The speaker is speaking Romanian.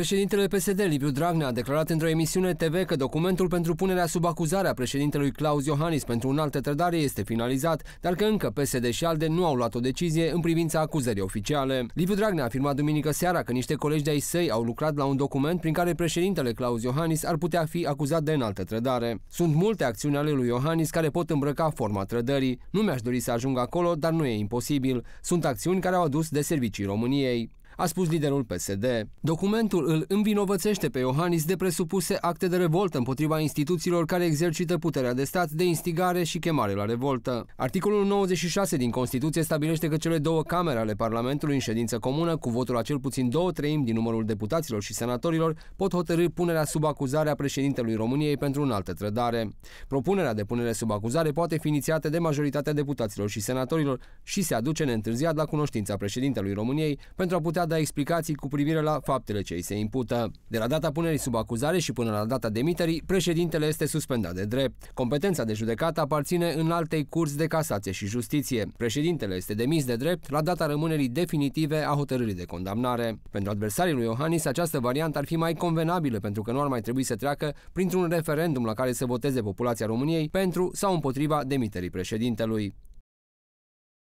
Președintele PSD, Liviu Dragnea, a declarat într-o emisiune TV că documentul pentru punerea sub acuzare a președintelui Claus Iohannis pentru un altă trădare este finalizat, dar că încă PSD și ALDE nu au luat o decizie în privința acuzării oficiale. Liviu Dragnea a afirmat duminică seara că niște colegi de-ai săi au lucrat la un document prin care președintele Claus Iohannis ar putea fi acuzat de înaltă trădare. Sunt multe acțiuni ale lui Iohannis care pot îmbrăca forma trădării. Nu mi-aș dori să ajung acolo, dar nu e imposibil. Sunt acțiuni care au adus de servicii României a spus liderul PSD. Documentul îl învinovățește pe Iohannis de presupuse acte de revoltă împotriva instituțiilor care exercită puterea de stat de instigare și chemare la revoltă. Articolul 96 din Constituție stabilește că cele două camere ale Parlamentului în ședință comună, cu votul a cel puțin două treimi din numărul deputaților și senatorilor, pot hotărâ punerea sub acuzare a președintelui României pentru un altă trădare. Propunerea de punere sub acuzare poate fi inițiată de majoritatea deputaților și senatorilor și se aduce neîntârziat la cunoștința președintelui României pentru a putea da explicații cu privire la faptele ce îi se impută. De la data punerii sub acuzare și până la data demiterii, președintele este suspendat de drept. Competența de judecată aparține în altei curți de casație și justiție. Președintele este demis de drept la data rămânerii definitive a hotărârii de condamnare. Pentru adversarii lui Iohannis, această variantă ar fi mai convenabilă pentru că nu ar mai trebui să treacă printr-un referendum la care să voteze populația României pentru sau împotriva demiterii președintelui.